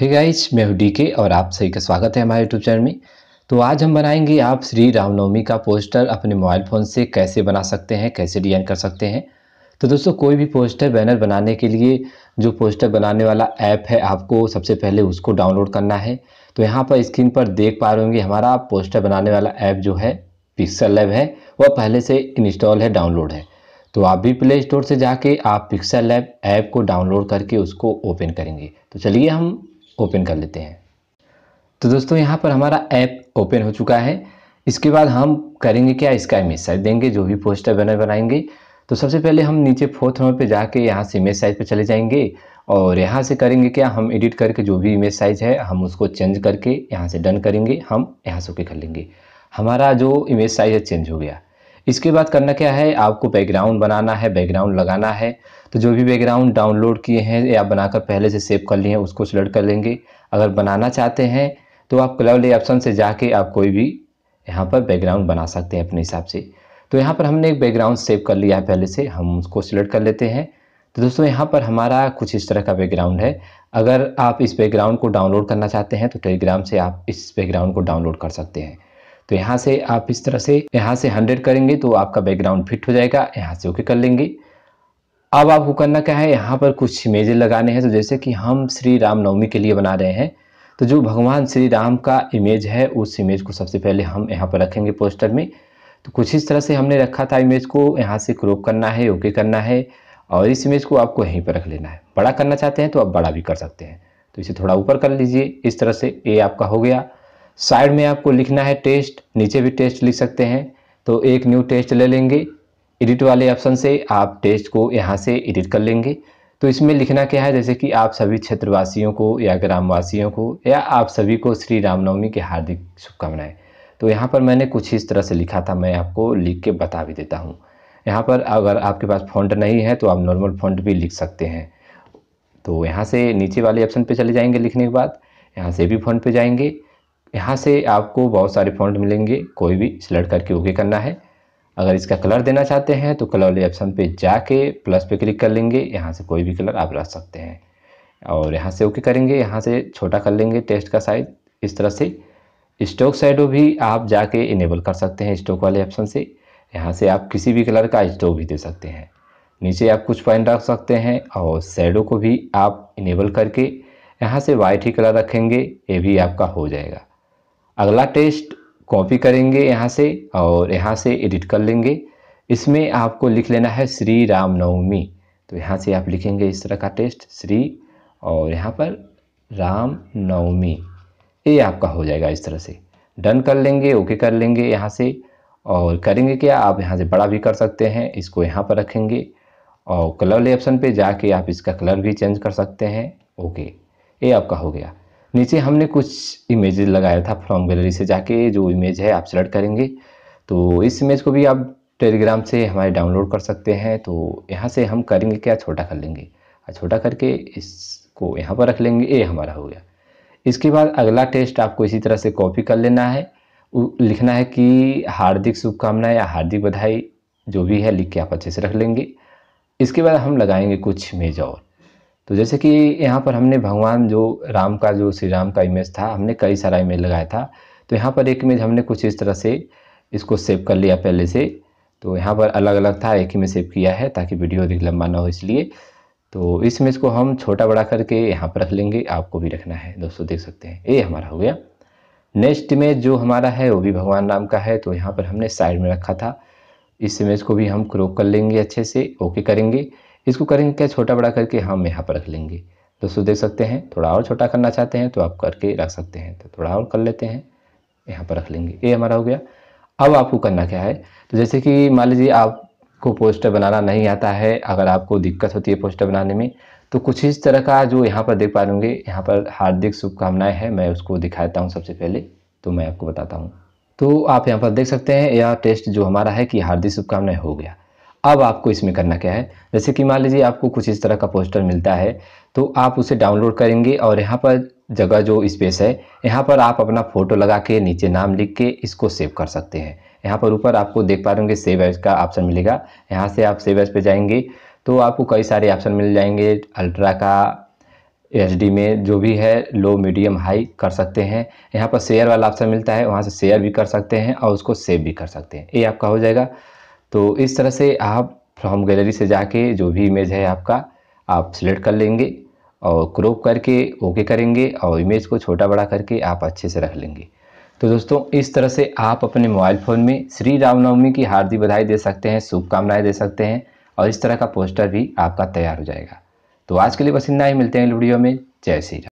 hey guys मैं हूँ DK और आप सभी का स्वागत है हमारे यूट्यूब चैनल में तो आज हम बनाएंगे आप श्री रामनवमी का पोस्टर अपने मोबाइल फ़ोन से कैसे बना सकते हैं कैसे डिजाइन कर सकते हैं तो दोस्तों कोई भी पोस्टर बैनर बनाने के लिए जो पोस्टर बनाने वाला ऐप है आपको सबसे पहले उसको डाउनलोड करना है तो यहाँ पर स्क्रीन पर देख पा रहे होंगे हमारा पोस्टर बनाने वाला ऐप जो है पिक्सल लैब है वह पहले से इंस्टॉल है डाउनलोड है तो आप भी प्ले स्टोर से जाके आप पिक्सल लैब ऐप को डाउनलोड करके उसको ओपन करेंगे तो चलिए हम ओपन कर लेते हैं तो दोस्तों यहाँ पर हमारा ऐप ओपन हो चुका है इसके बाद हम करेंगे क्या इसका इमेज साइज देंगे जो भी पोस्टर बैनर बनाएंगे तो सबसे पहले हम नीचे फोर्थ नंबर पे जाके यहाँ से इमेज साइज पे चले जाएंगे और यहाँ से करेंगे क्या हम एडिट करके जो भी इमेज साइज है हम उसको चेंज करके यहाँ से डन करेंगे हम यहाँ से ओके कर लेंगे हमारा जो इमेज साइज है चेंज हो गया इसके बाद करना क्या है आपको बैकग्राउंड बनाना है बैकग्राउंड लगाना है तो जो भी बैकग्राउंड डाउनलोड किए हैं या बनाकर पहले से सेव कर लिए हैं उसको सिलेक्ट कर लेंगे अगर बनाना चाहते हैं तो आप क्लाउड ले ऑप्शन से जाके आप कोई भी यहाँ पर बैकग्राउंड बना सकते हैं अपने हिसाब से तो यहाँ पर हमने एक बैकग्राउंड सेव कर लिया है पहले से हम उसको सिलेक्ट कर लेते हैं तो दोस्तों यहाँ पर हमारा कुछ इस तरह का बैकग्राउंड है अगर आप इस बैकग्राउंड को डाउनलोड करना चाहते हैं तो टेलीग्राम से आप इस बैकग्राउंड को डाउनलोड कर सकते हैं तो यहाँ से आप इस तरह से यहाँ से हंड्रेड करेंगे तो आपका बैकग्राउंड फिट हो जाएगा यहाँ से ओके कर लेंगे अब आपको करना क्या है यहाँ पर कुछ इमेजे लगाने हैं तो जैसे कि हम श्री राम नवमी के लिए बना रहे हैं तो जो भगवान श्री राम का इमेज है उस इमेज को सबसे पहले हम यहाँ पर रखेंगे पोस्टर में तो कुछ इस तरह से हमने रखा था इमेज को यहाँ से क्रोप करना है ओके करना है और इस इमेज को आपको यहीं पर रख लेना है बड़ा करना चाहते हैं तो आप बड़ा भी कर सकते हैं तो इसे थोड़ा ऊपर कर लीजिए इस तरह से ए आपका हो गया साइड में आपको लिखना है टेस्ट नीचे भी टेस्ट लिख सकते हैं तो एक न्यू टेस्ट ले लेंगे एडिट वाले ऑप्शन से आप टेस्ट को यहाँ से एडिट कर लेंगे तो इसमें लिखना क्या है जैसे कि आप सभी क्षेत्रवासियों को या ग्रामवासियों को या आप सभी को श्री रामनवमी की हार्दिक शुभकामनाएं तो यहाँ पर मैंने कुछ इस तरह से लिखा था मैं आपको लिख के बता भी देता हूँ यहाँ पर अगर आपके पास फॉन्ट नहीं है तो आप नॉर्मल फॉन्ट भी लिख सकते हैं तो यहाँ से नीचे वाले ऑप्शन पे चले जाएंगे लिखने के बाद यहाँ से भी फॉन्ट पे जाएंगे यहाँ से आपको बहुत सारे फॉन्ट मिलेंगे कोई भी सिलेक्ट करके ओके करना है अगर इसका कलर देना चाहते हैं तो कलर वाले ऑप्शन पे जाके प्लस पे क्लिक कर लेंगे यहाँ से कोई भी कलर आप रख सकते हैं और यहाँ से ओके करेंगे यहाँ से छोटा कर लेंगे टेस्ट का साइज इस तरह से स्टोक साइडो भी आप जाके इनेबल कर सकते हैं स्टोक वाले ऑप्शन से यहाँ से आप किसी भी कलर का स्टोक भी दे सकते हैं नीचे आप कुछ पॉइंट रख सकते हैं और सैडो को भी आप इनेबल करके यहाँ से वाइट ही कलर रखेंगे ये भी आपका हो जाएगा अगला टेस्ट कॉपी करेंगे यहाँ से और यहाँ से एडिट कर लेंगे इसमें आपको लिख लेना है श्री राम नवमी तो यहाँ से आप लिखेंगे इस तरह का टेस्ट श्री और यहाँ पर रामनवमी ये आपका हो जाएगा इस तरह से डन कर लेंगे ओके कर लेंगे यहाँ से और करेंगे क्या आप यहाँ से बड़ा भी कर सकते हैं इसको यहाँ पर रखेंगे और कलर ऑप्शन पे जाके आप इसका कलर भी चेंज कर सकते हैं ओके ये आपका हो गया नीचे हमने कुछ इमेज लगाया था फ्रॉम गैलरी से जाके जो इमेज है आप सेलेक्ट करेंगे तो इस इमेज को भी आप टेलीग्राम से हमारे डाउनलोड कर सकते हैं तो यहाँ से हम करेंगे क्या छोटा कर लेंगे और छोटा करके इसको यहाँ पर रख लेंगे ये हमारा हो गया इसके बाद अगला टेस्ट आपको इसी तरह से कॉपी कर लेना है लिखना है कि हार्दिक शुभकामनाएँ या हार्दिक बधाई जो भी है लिख के आप अच्छे से रख लेंगे इसके बाद हम लगाएंगे कुछ इमेज और तो जैसे कि यहाँ पर हमने भगवान जो राम का जो श्री राम का इमेज था हमने कई सारा इमेज लगाया था तो यहाँ पर एक इमेज हमने कुछ इस तरह से इसको सेव कर लिया पहले से तो यहाँ पर अलग अलग था एक ही में सेव किया है ताकि वीडियो अधिक लंबा ना हो इसलिए तो इस इमेज को हम छोटा बड़ा करके यहाँ पर रख लेंगे आपको भी रखना है दोस्तों देख सकते हैं ये हमारा हो गया नेक्स्ट इमेज जो हमारा है वो भी भगवान राम का है तो यहाँ पर हमने साइड में रखा था इस इमेज को भी हम क्रोक कर लेंगे अच्छे से ओके करेंगे इसको करेंगे क्या छोटा बड़ा करके हम यहाँ पर रख लेंगे दोस्तों देख सकते हैं थोड़ा और छोटा करना चाहते हैं तो आप करके रख सकते हैं तो थोड़ा और कर लेते हैं यहाँ पर रख लेंगे ये हमारा हो गया अब आपको करना क्या है तो जैसे कि मान लीजिए आपको पोस्टर बनाना नहीं आता है अगर आपको दिक्कत होती है पोस्टर बनाने में तो कुछ इस तरह का जो यहाँ पर देख पा लूँगे यहाँ पर हार्दिक शुभकामनाएं हैं मैं उसको दिखाता हूँ सबसे पहले तो मैं आपको बताता हूँ तो आप यहाँ पर देख सकते हैं यह टेस्ट जो हमारा है कि हार्दिक शुभकामनाएं हो गया अब आपको इसमें करना क्या है जैसे कि मान लीजिए आपको कुछ इस तरह का पोस्टर मिलता है तो आप उसे डाउनलोड करेंगे और यहाँ पर जगह जो स्पेस है यहाँ पर आप अपना फ़ोटो लगा के नीचे नाम लिख के इसको सेव कर सकते हैं यहाँ पर ऊपर आपको देख पा रहे होंगे सेव एज का ऑप्शन मिलेगा यहाँ से आप सेव एज पे जाएंगे तो आपको कई सारे ऑप्शन मिल जाएंगे अल्ट्रा का एच में जो भी है लो मीडियम हाई कर सकते हैं यहाँ पर शेयर वाला ऑप्शन मिलता है वहाँ से शेयर भी कर सकते हैं और उसको सेव भी कर सकते हैं ये आपका हो जाएगा तो इस तरह से आप फ्रॉम गैलरी से जाके जो भी इमेज है आपका आप सिलेक्ट कर लेंगे और क्रोप करके ओके करेंगे और इमेज को छोटा बड़ा करके आप अच्छे से रख लेंगे तो दोस्तों इस तरह से आप अपने मोबाइल फ़ोन में श्री रामनवमी की हार्दिक बधाई दे सकते हैं शुभकामनाएँ दे सकते हैं और इस तरह का पोस्टर भी आपका तैयार हो जाएगा तो आज के लिए बस इतना ही मिलते हैं वीडियो में जय श्री राम